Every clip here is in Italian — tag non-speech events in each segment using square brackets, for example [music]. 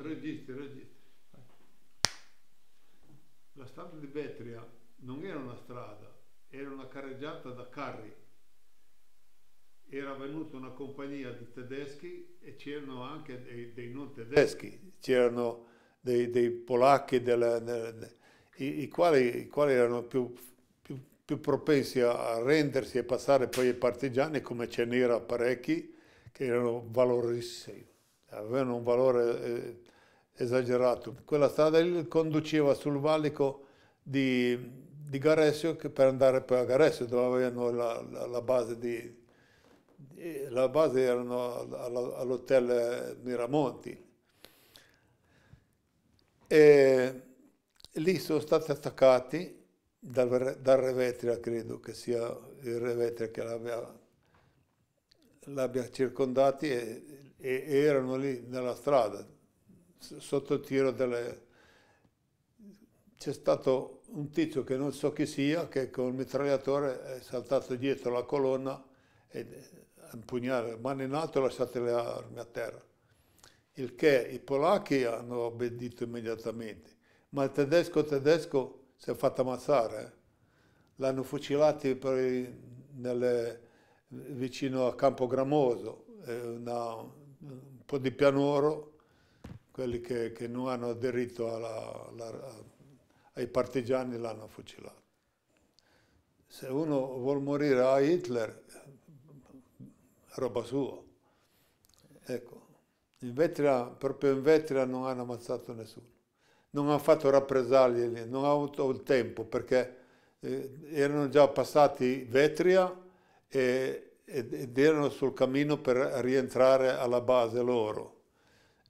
Registri, registri. La strada di Betria non era una strada, era una carreggiata da carri. Era venuta una compagnia di tedeschi e c'erano anche dei, dei non tedeschi, c'erano dei, dei, polacchi della, della, i, i, quali, i, quali, erano più, più, più propensi a rendersi e passare poi ai partigiani, come ce n'era parecchi, che erano valorissimi avevano un valore eh, esagerato. Quella strada conduceva sul valico di, di Garesio che per andare poi a Garessio dove avevano la, la, la base di, di... La base erano all'hotel Miramonti. E lì sono stati attaccati dal, dal Revetria, credo che sia il Revetria che l'abbia l'abbia circondati e e erano lì nella strada, sotto il tiro delle... C'è stato un tizio che non so chi sia, che con il mitragliatore è saltato dietro la colonna e a impugnare, mano in alto e lasciate le armi a terra. Il che i polacchi hanno obbedito immediatamente, ma il tedesco tedesco si è fatto ammazzare. Eh. L'hanno fucilato per, nelle, vicino a Campo Gramoso, una, po' di pianoro, quelli che, che non hanno aderito alla, alla, ai partigiani l'hanno fucilato. Se uno vuol morire a Hitler, roba sua. Ecco, in Vetria, proprio in Vetria non hanno ammazzato nessuno. Non hanno fatto rappresaglie, non hanno avuto il tempo perché eh, erano già passati Vetria e ed erano sul cammino per rientrare alla base loro.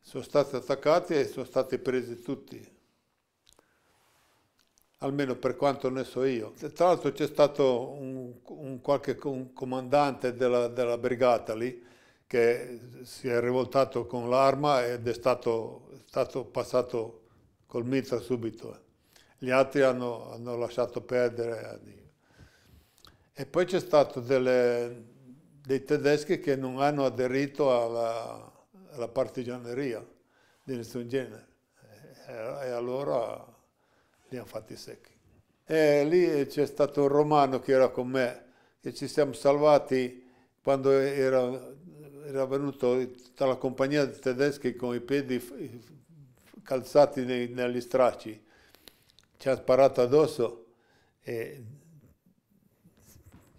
Sono stati attaccati e sono stati presi tutti, almeno per quanto ne so io. Tra l'altro c'è stato un, un qualche un comandante della, della, brigata lì che si è rivoltato con l'arma ed è stato, stato passato col mitra subito. Gli altri hanno, hanno lasciato perdere. E poi c'è stato delle, dei tedeschi che non hanno aderito alla, alla partigianeria di nessun genere. E, e allora li hanno fatti secchi. E lì c'è stato un romano che era con me, e ci siamo salvati quando era, era venuto tutta la compagnia dei tedeschi con i piedi calzati nei, negli stracci. Ci ha sparato addosso e...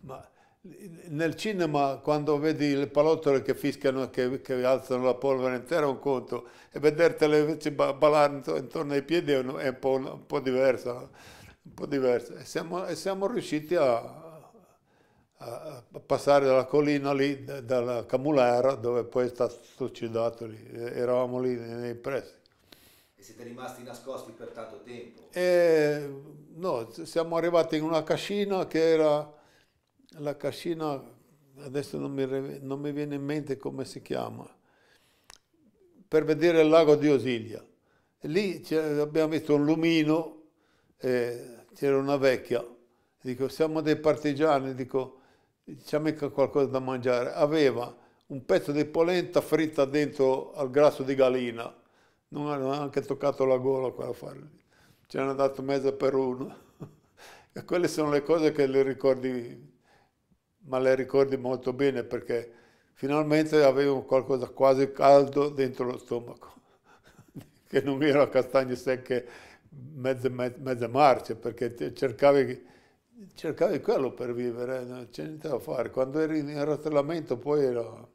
Ma nel cinema, quando vedi le palottole che fischiano, che, che alzano la polvere intera, è un conto, e vedertele invece ballare intorno ai piedi è un, è un po', un po diverso. Un po diverso. E, siamo, e siamo riusciti a, a passare dalla collina lì, dalla Camulera, dove poi è stato suicidato lì. Eravamo lì nei pressi. E siete rimasti nascosti per tanto tempo? E, no, siamo arrivati in una cascina che era la cascina, adesso non mi, non mi, viene in mente come si chiama, per vedere il lago di Osilia. Lì abbiamo visto un lumino, eh, c'era una vecchia, dico siamo dei partigiani, dico c'è mica qualcosa da mangiare. Aveva un pezzo di polenta fritta dentro al grasso di galina, non ha neanche toccato la gola quella fare. Ce n'è dato mezza per uno. [laughs] e quelle sono le cose che le ricordi ma le ricordi molto bene perché finalmente avevo qualcosa quasi caldo dentro lo stomaco, [laughs] che non erano castagne secche mezze, mezze marce, perché cercavi, cercavi, quello per vivere, non c'è niente da fare. Quando eri in rattellamento poi era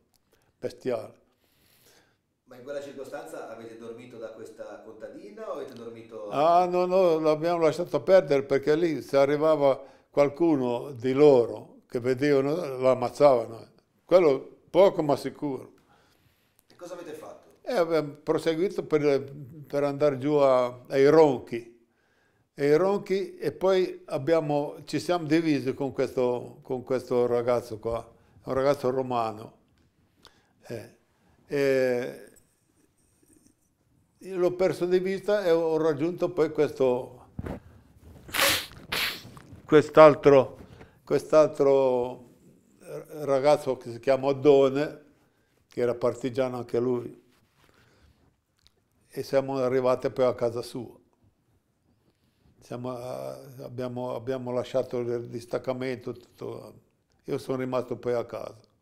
bestiale. Ma in quella circostanza avete dormito da questa contadina o avete dormito... Ah no, no, l'abbiamo lasciato perdere perché lì se arrivava qualcuno di loro che vedevano lo ammazzavano. Quello poco ma sicuro. E cosa avete fatto? E eh, abbiamo proseguito per, per andare giù a, ai ronchi. E, ronchi, e poi abbiamo, ci siamo divisi con questo, con questo, ragazzo qua, un ragazzo romano. Eh, eh, l'ho perso di vista e ho raggiunto poi questo quest'altro Quest'altro ragazzo che si chiama Oddone, che era partigiano anche lui, e siamo arrivati poi a casa sua. Siamo, eh, abbiamo, abbiamo lasciato il distaccamento, tutto. io sono rimasto poi a casa.